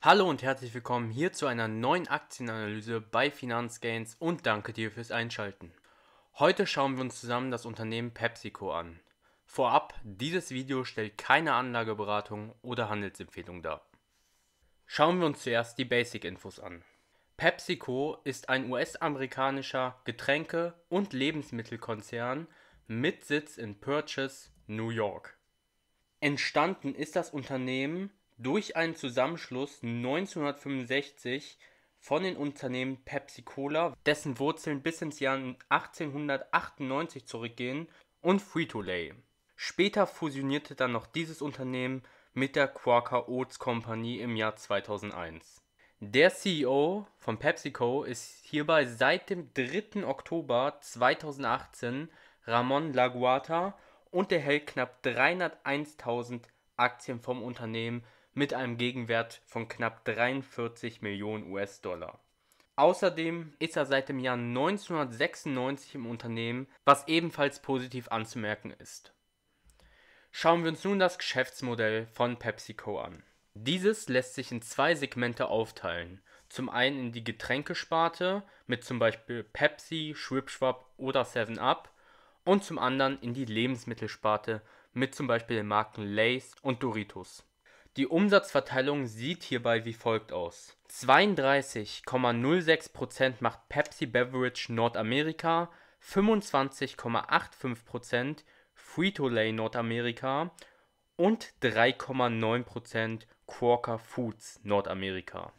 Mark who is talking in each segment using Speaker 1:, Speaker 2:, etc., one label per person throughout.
Speaker 1: Hallo und herzlich willkommen hier zu einer neuen Aktienanalyse bei Finanzgains und danke dir fürs Einschalten. Heute schauen wir uns zusammen das Unternehmen PepsiCo an. Vorab, dieses Video stellt keine Anlageberatung oder Handelsempfehlung dar. Schauen wir uns zuerst die Basic-Infos an. PepsiCo ist ein US-amerikanischer Getränke- und Lebensmittelkonzern mit Sitz in Purchase, New York. Entstanden ist das Unternehmen durch einen Zusammenschluss 1965 von den Unternehmen Pepsi Cola, dessen Wurzeln bis ins Jahr 1898 zurückgehen, und Frito-Lay. Später fusionierte dann noch dieses Unternehmen mit der Quaker Oats Company im Jahr 2001. Der CEO von PepsiCo ist hierbei seit dem 3. Oktober 2018 Ramon Laguata und erhält knapp 301.000 Aktien vom Unternehmen mit einem Gegenwert von knapp 43 Millionen US-Dollar. Außerdem ist er seit dem Jahr 1996 im Unternehmen, was ebenfalls positiv anzumerken ist. Schauen wir uns nun das Geschäftsmodell von PepsiCo an. Dieses lässt sich in zwei Segmente aufteilen. Zum einen in die Getränkesparte mit zum Beispiel Pepsi, Schwibschwab oder 7-Up und zum anderen in die Lebensmittelsparte mit zum Beispiel den Marken Lay's und Doritos. Die Umsatzverteilung sieht hierbei wie folgt aus: 32,06 macht Pepsi Beverage Nordamerika, 25,85 Frito-Lay Nordamerika und 3,9 Quaker Foods Nordamerika.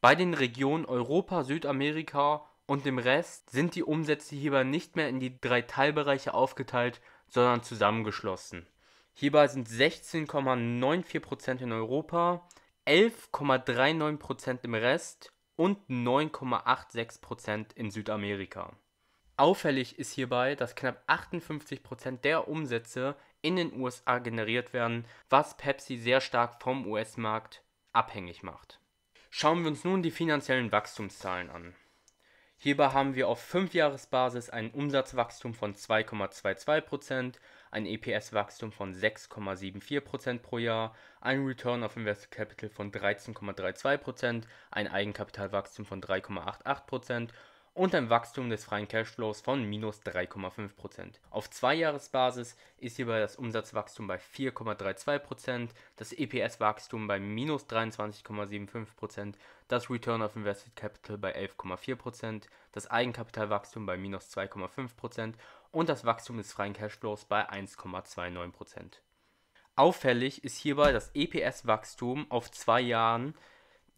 Speaker 1: Bei den Regionen Europa, Südamerika und dem Rest sind die Umsätze hierbei nicht mehr in die drei Teilbereiche aufgeteilt, sondern zusammengeschlossen Hierbei sind 16,94% in Europa, 11,39% im Rest und 9,86% in Südamerika. Auffällig ist hierbei, dass knapp 58% der Umsätze in den USA generiert werden, was Pepsi sehr stark vom US-Markt abhängig macht. Schauen wir uns nun die finanziellen Wachstumszahlen an. Hierbei haben wir auf 5-Jahres-Basis ein Umsatzwachstum von 2,22%, ein EPS-Wachstum von 6,74% pro Jahr, ein Return of Invested Capital von 13,32%, ein Eigenkapitalwachstum von 3,88% und ein Wachstum des freien Cashflows von minus 3,5%. Auf Zweijahresbasis ist hierbei das Umsatzwachstum bei 4,32%, das EPS-Wachstum bei minus 23,75%, das Return of Invested Capital bei 11,4%, das Eigenkapitalwachstum bei minus 2,5% und das Wachstum des freien Cashflows bei 1,29%. Auffällig ist hierbei das EPS-Wachstum auf zwei Jahren.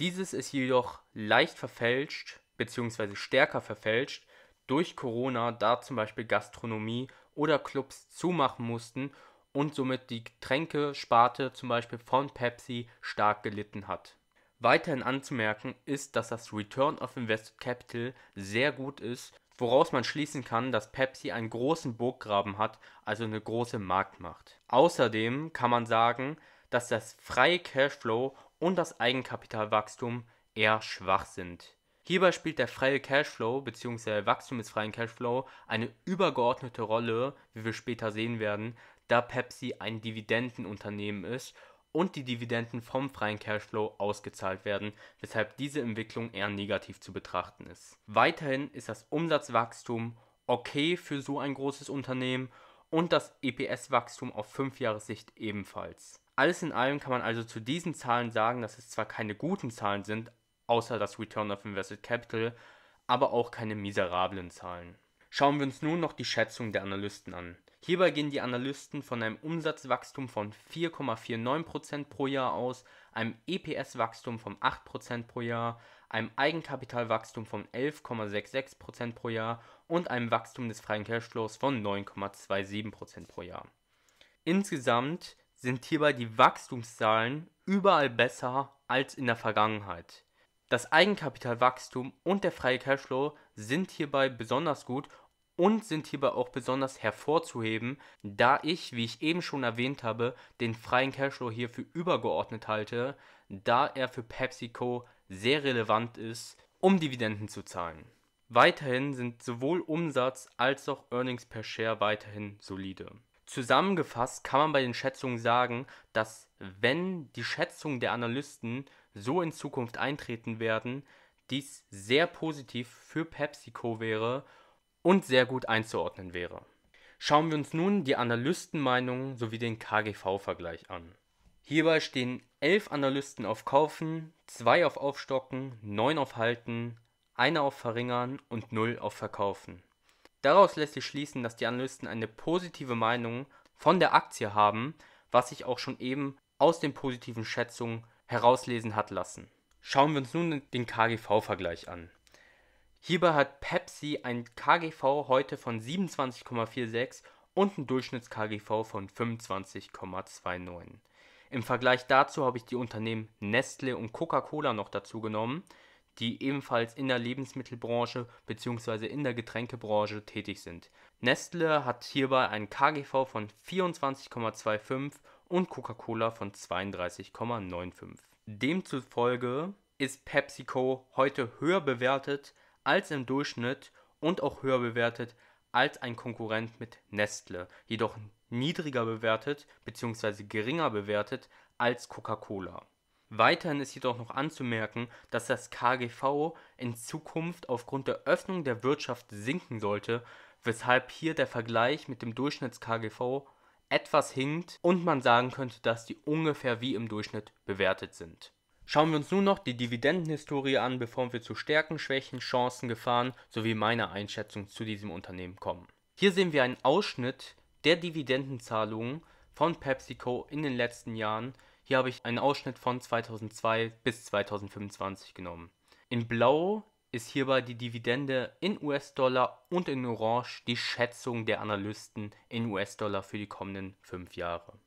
Speaker 1: Dieses ist jedoch leicht verfälscht bzw. stärker verfälscht durch Corona, da zum Beispiel Gastronomie oder Clubs zumachen mussten und somit die Getränkesparte zum Beispiel von Pepsi stark gelitten hat. Weiterhin anzumerken ist, dass das Return of Invested Capital sehr gut ist woraus man schließen kann, dass Pepsi einen großen Burggraben hat, also eine große Marktmacht. Außerdem kann man sagen, dass das freie Cashflow und das Eigenkapitalwachstum eher schwach sind. Hierbei spielt der freie Cashflow bzw. Wachstum des freien Cashflow eine übergeordnete Rolle, wie wir später sehen werden, da Pepsi ein Dividendenunternehmen ist und die Dividenden vom freien Cashflow ausgezahlt werden, weshalb diese Entwicklung eher negativ zu betrachten ist. Weiterhin ist das Umsatzwachstum okay für so ein großes Unternehmen und das EPS-Wachstum auf 5 Jahressicht ebenfalls. Alles in allem kann man also zu diesen Zahlen sagen, dass es zwar keine guten Zahlen sind, außer das Return of Invested Capital, aber auch keine miserablen Zahlen. Schauen wir uns nun noch die Schätzung der Analysten an. Hierbei gehen die Analysten von einem Umsatzwachstum von 4,49% pro Jahr aus, einem EPS-Wachstum von 8% pro Jahr, einem Eigenkapitalwachstum von 11,66% pro Jahr und einem Wachstum des freien Cashflows von 9,27% pro Jahr. Insgesamt sind hierbei die Wachstumszahlen überall besser als in der Vergangenheit. Das Eigenkapitalwachstum und der freie Cashflow sind hierbei besonders gut und sind hierbei auch besonders hervorzuheben, da ich, wie ich eben schon erwähnt habe, den freien Cashflow hier für übergeordnet halte, da er für PepsiCo sehr relevant ist, um Dividenden zu zahlen. Weiterhin sind sowohl Umsatz als auch Earnings per Share weiterhin solide. Zusammengefasst kann man bei den Schätzungen sagen, dass wenn die Schätzungen der Analysten so in Zukunft eintreten werden, dies sehr positiv für PepsiCo wäre und sehr gut einzuordnen wäre. Schauen wir uns nun die Analystenmeinungen sowie den KGV-Vergleich an. Hierbei stehen 11 Analysten auf Kaufen, 2 auf Aufstocken, 9 auf Halten, 1 auf Verringern und 0 auf Verkaufen. Daraus lässt sich schließen, dass die Analysten eine positive Meinung von der Aktie haben, was sich auch schon eben aus den positiven Schätzungen herauslesen hat lassen. Schauen wir uns nun den KGV-Vergleich an. Hierbei hat Pepsi ein KGV heute von 27,46 und ein Durchschnitts-KGV von 25,29. Im Vergleich dazu habe ich die Unternehmen Nestle und Coca-Cola noch dazu genommen, die ebenfalls in der Lebensmittelbranche bzw. in der Getränkebranche tätig sind. Nestle hat hierbei ein KGV von 24,25 und Coca-Cola von 32,95. Demzufolge ist PepsiCo heute höher bewertet als im Durchschnitt und auch höher bewertet als ein Konkurrent mit Nestle, jedoch niedriger bewertet bzw. geringer bewertet als Coca-Cola. Weiterhin ist jedoch noch anzumerken, dass das KGV in Zukunft aufgrund der Öffnung der Wirtschaft sinken sollte, weshalb hier der Vergleich mit dem Durchschnitts-KGV etwas hinkt und man sagen könnte, dass die ungefähr wie im Durchschnitt bewertet sind Schauen wir uns nun noch die Dividendenhistorie an, bevor wir zu Stärken, Schwächen, Chancen, Gefahren sowie meiner Einschätzung zu diesem Unternehmen kommen. Hier sehen wir einen Ausschnitt der Dividendenzahlungen von PepsiCo in den letzten Jahren. Hier habe ich einen Ausschnitt von 2002 bis 2025 genommen. In Blau ist hierbei die Dividende in US-Dollar und in Orange die Schätzung der Analysten in US-Dollar für die kommenden fünf Jahre.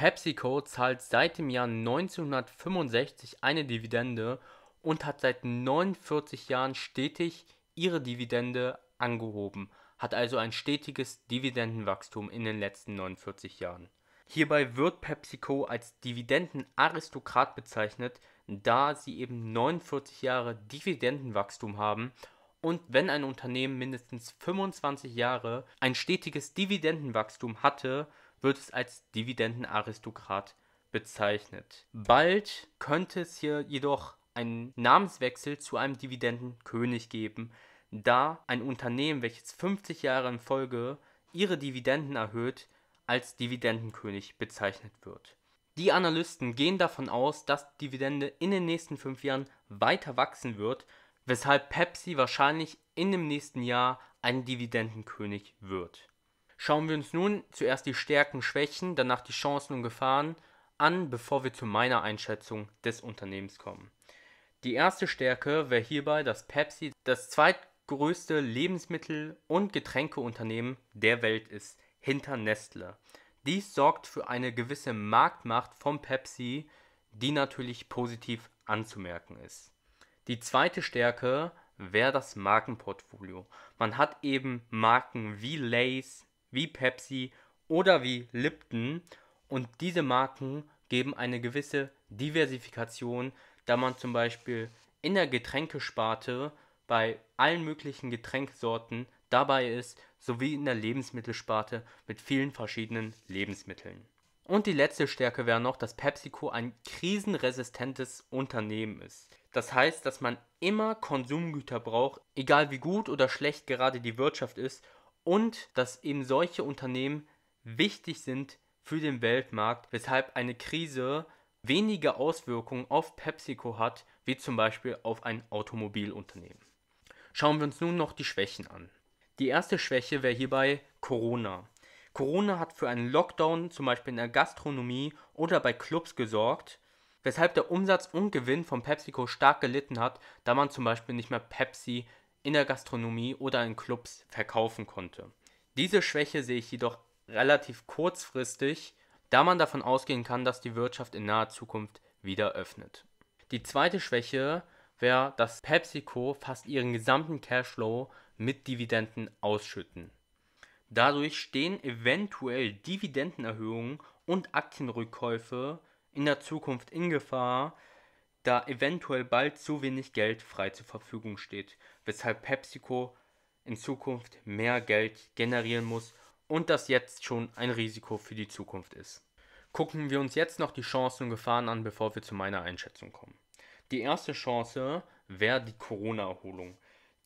Speaker 1: PepsiCo zahlt seit dem Jahr 1965 eine Dividende und hat seit 49 Jahren stetig ihre Dividende angehoben, hat also ein stetiges Dividendenwachstum in den letzten 49 Jahren. Hierbei wird PepsiCo als Dividendenaristokrat bezeichnet, da sie eben 49 Jahre Dividendenwachstum haben und wenn ein Unternehmen mindestens 25 Jahre ein stetiges Dividendenwachstum hatte, wird es als Dividendenaristokrat bezeichnet. Bald könnte es hier jedoch einen Namenswechsel zu einem Dividendenkönig geben, da ein Unternehmen, welches 50 Jahre in Folge ihre Dividenden erhöht, als Dividendenkönig bezeichnet wird. Die Analysten gehen davon aus, dass Dividende in den nächsten fünf Jahren weiter wachsen wird, weshalb Pepsi wahrscheinlich in dem nächsten Jahr ein Dividendenkönig wird. Schauen wir uns nun zuerst die Stärken, Schwächen, danach die Chancen und Gefahren an, bevor wir zu meiner Einschätzung des Unternehmens kommen. Die erste Stärke wäre hierbei, dass Pepsi das zweitgrößte Lebensmittel- und Getränkeunternehmen der Welt ist, hinter Nestle. Dies sorgt für eine gewisse Marktmacht von Pepsi, die natürlich positiv anzumerken ist. Die zweite Stärke wäre das Markenportfolio. Man hat eben Marken wie Lays, wie Pepsi oder wie Lipton und diese Marken geben eine gewisse Diversifikation, da man zum Beispiel in der Getränkesparte bei allen möglichen Getränksorten dabei ist, sowie in der Lebensmittelsparte mit vielen verschiedenen Lebensmitteln. Und die letzte Stärke wäre noch, dass PepsiCo ein krisenresistentes Unternehmen ist. Das heißt, dass man immer Konsumgüter braucht, egal wie gut oder schlecht gerade die Wirtschaft ist und dass eben solche Unternehmen wichtig sind für den Weltmarkt, weshalb eine Krise weniger Auswirkungen auf PepsiCo hat, wie zum Beispiel auf ein Automobilunternehmen. Schauen wir uns nun noch die Schwächen an. Die erste Schwäche wäre hierbei Corona. Corona hat für einen Lockdown zum Beispiel in der Gastronomie oder bei Clubs gesorgt, weshalb der Umsatz und Gewinn von PepsiCo stark gelitten hat, da man zum Beispiel nicht mehr Pepsi in der Gastronomie oder in Clubs verkaufen konnte. Diese Schwäche sehe ich jedoch relativ kurzfristig, da man davon ausgehen kann, dass die Wirtschaft in naher Zukunft wieder öffnet. Die zweite Schwäche wäre, dass PepsiCo fast ihren gesamten Cashflow mit Dividenden ausschütten. Dadurch stehen eventuell Dividendenerhöhungen und Aktienrückkäufe in der Zukunft in Gefahr, da eventuell bald zu wenig Geld frei zur Verfügung steht weshalb PepsiCo in Zukunft mehr Geld generieren muss und das jetzt schon ein Risiko für die Zukunft ist. Gucken wir uns jetzt noch die Chancen und Gefahren an, bevor wir zu meiner Einschätzung kommen. Die erste Chance wäre die Corona-Erholung.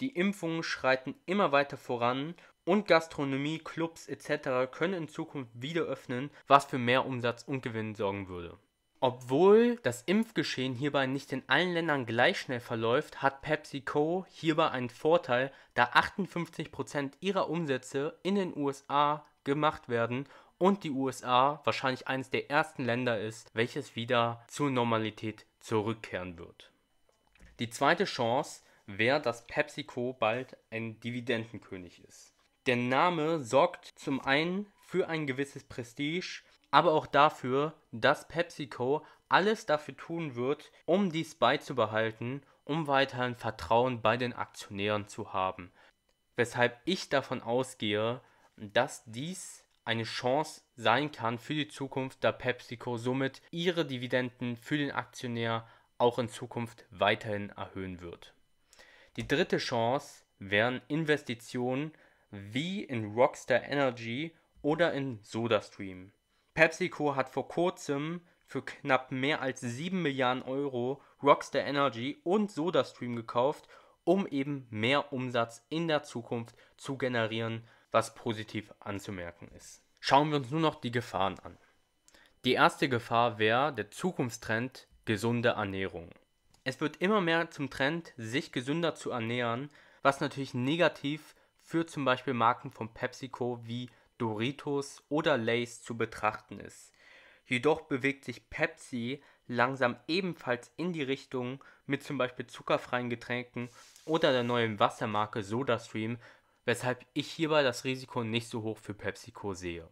Speaker 1: Die Impfungen schreiten immer weiter voran und Gastronomie, Clubs etc. können in Zukunft wieder öffnen, was für mehr Umsatz und Gewinn sorgen würde. Obwohl das Impfgeschehen hierbei nicht in allen Ländern gleich schnell verläuft, hat PepsiCo hierbei einen Vorteil, da 58 ihrer Umsätze in den USA gemacht werden und die USA wahrscheinlich eines der ersten Länder ist, welches wieder zur Normalität zurückkehren wird. Die zweite Chance wäre, dass PepsiCo bald ein Dividendenkönig ist. Der Name sorgt zum einen für ein gewisses Prestige aber auch dafür, dass PepsiCo alles dafür tun wird, um dies beizubehalten, um weiterhin Vertrauen bei den Aktionären zu haben. Weshalb ich davon ausgehe, dass dies eine Chance sein kann für die Zukunft, da PepsiCo somit ihre Dividenden für den Aktionär auch in Zukunft weiterhin erhöhen wird. Die dritte Chance wären Investitionen wie in Rockstar Energy oder in SodaStream. PepsiCo hat vor kurzem für knapp mehr als 7 Milliarden Euro Rockstar Energy und SodaStream gekauft, um eben mehr Umsatz in der Zukunft zu generieren, was positiv anzumerken ist. Schauen wir uns nun noch die Gefahren an. Die erste Gefahr wäre der Zukunftstrend gesunde Ernährung. Es wird immer mehr zum Trend, sich gesünder zu ernähren, was natürlich negativ für zum Beispiel Marken von PepsiCo wie Doritos oder Lay's zu betrachten ist. Jedoch bewegt sich Pepsi langsam ebenfalls in die Richtung mit zum Beispiel zuckerfreien Getränken oder der neuen Wassermarke SodaStream, weshalb ich hierbei das Risiko nicht so hoch für PepsiCo sehe.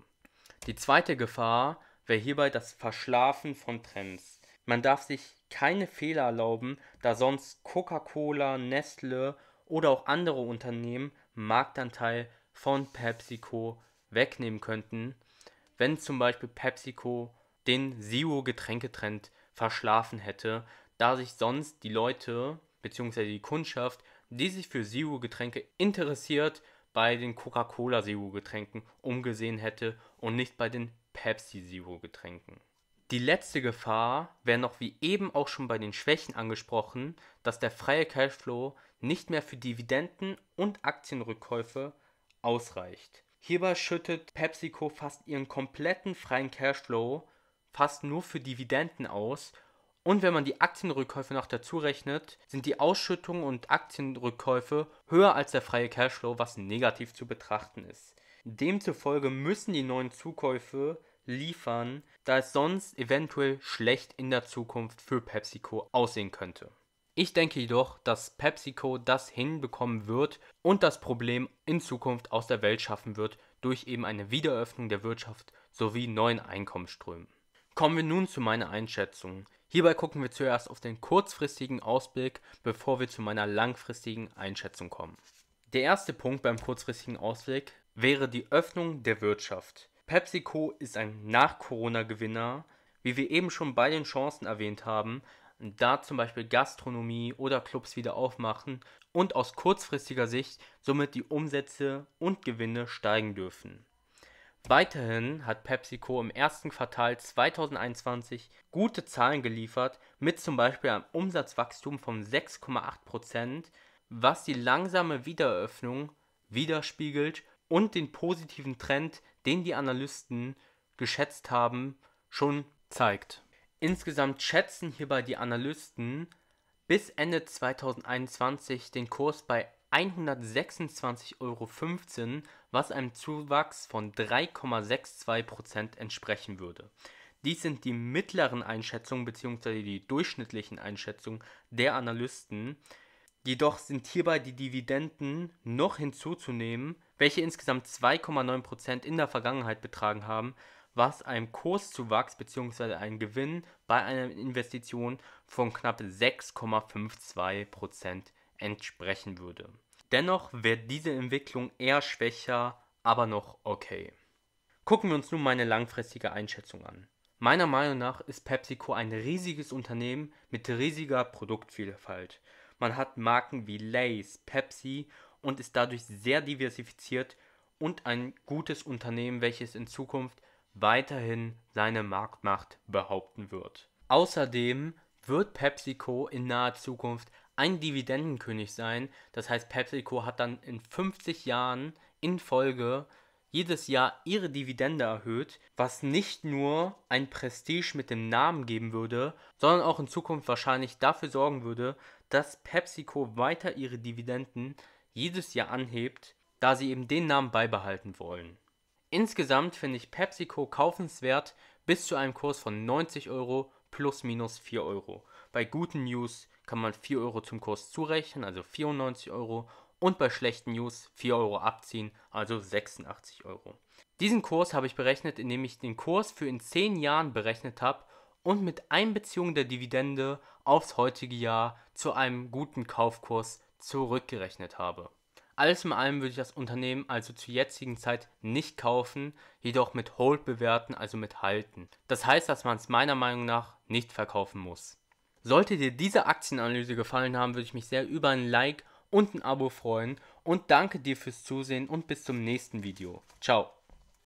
Speaker 1: Die zweite Gefahr wäre hierbei das Verschlafen von Trends. Man darf sich keine Fehler erlauben, da sonst Coca-Cola, Nestle oder auch andere Unternehmen Marktanteil von PepsiCo wegnehmen könnten, wenn zum Beispiel PepsiCo den Zero-Getränketrend verschlafen hätte, da sich sonst die Leute bzw. die Kundschaft, die sich für Zero-Getränke interessiert, bei den Coca-Cola Zero-Getränken umgesehen hätte und nicht bei den Pepsi Zero-Getränken. Die letzte Gefahr wäre noch wie eben auch schon bei den Schwächen angesprochen, dass der freie Cashflow nicht mehr für Dividenden und Aktienrückkäufe ausreicht. Hierbei schüttet PepsiCo fast ihren kompletten freien Cashflow fast nur für Dividenden aus, und wenn man die Aktienrückkäufe noch dazu rechnet, sind die Ausschüttungen und Aktienrückkäufe höher als der freie Cashflow, was negativ zu betrachten ist. Demzufolge müssen die neuen Zukäufe liefern, da es sonst eventuell schlecht in der Zukunft für PepsiCo aussehen könnte ich denke jedoch, dass PepsiCo das hinbekommen wird und das Problem in Zukunft aus der Welt schaffen wird durch eben eine Wiederöffnung der Wirtschaft sowie neuen Einkommensströmen. Kommen wir nun zu meiner Einschätzung. Hierbei gucken wir zuerst auf den kurzfristigen Ausblick, bevor wir zu meiner langfristigen Einschätzung kommen. Der erste Punkt beim kurzfristigen Ausblick wäre die Öffnung der Wirtschaft. PepsiCo ist ein Nach-Corona-Gewinner, wie wir eben schon bei den Chancen erwähnt haben, da zum Beispiel Gastronomie oder Clubs wieder aufmachen und aus kurzfristiger Sicht somit die Umsätze und Gewinne steigen dürfen. Weiterhin hat PepsiCo im ersten Quartal 2021 gute Zahlen geliefert, mit zum Beispiel einem Umsatzwachstum von 6,8%, was die langsame Wiedereröffnung widerspiegelt und den positiven Trend, den die Analysten geschätzt haben, schon zeigt. Insgesamt schätzen hierbei die Analysten bis Ende 2021 den Kurs bei 126,15 Euro, was einem Zuwachs von 3,62 entsprechen würde. Dies sind die mittleren Einschätzungen bzw. die durchschnittlichen Einschätzungen der Analysten. Jedoch sind hierbei die Dividenden noch hinzuzunehmen, welche insgesamt 2,9% in der Vergangenheit betragen haben was einem Kurszuwachs bzw. einen Gewinn bei einer Investition von knapp 6,52% entsprechen würde. Dennoch wird diese Entwicklung eher schwächer, aber noch okay. Gucken wir uns nun meine langfristige Einschätzung an. Meiner Meinung nach ist PepsiCo ein riesiges Unternehmen mit riesiger Produktvielfalt. Man hat Marken wie Lay's, Pepsi und ist dadurch sehr diversifiziert und ein gutes Unternehmen, welches in Zukunft weiterhin seine Marktmacht behaupten wird. Außerdem wird PepsiCo in naher Zukunft ein Dividendenkönig sein. Das heißt, PepsiCo hat dann in 50 Jahren in Folge jedes Jahr ihre Dividende erhöht, was nicht nur ein Prestige mit dem Namen geben würde, sondern auch in Zukunft wahrscheinlich dafür sorgen würde, dass PepsiCo weiter ihre Dividenden jedes Jahr anhebt, da sie eben den Namen beibehalten wollen. Insgesamt finde ich PepsiCo kaufenswert bis zu einem Kurs von 90 Euro plus/minus 4 Euro. Bei guten News kann man 4 Euro zum Kurs zurechnen, also 94 Euro, und bei schlechten News 4 Euro abziehen, also 86 Euro. Diesen Kurs habe ich berechnet, indem ich den Kurs für in 10 Jahren berechnet habe und mit Einbeziehung der Dividende aufs heutige Jahr zu einem guten Kaufkurs zurückgerechnet habe. Alles in allem würde ich das Unternehmen also zur jetzigen Zeit nicht kaufen, jedoch mit Hold bewerten, also mit halten. Das heißt, dass man es meiner Meinung nach nicht verkaufen muss. Sollte dir diese Aktienanalyse gefallen haben, würde ich mich sehr über ein Like und ein Abo freuen und danke dir fürs Zusehen und bis zum nächsten Video. Ciao.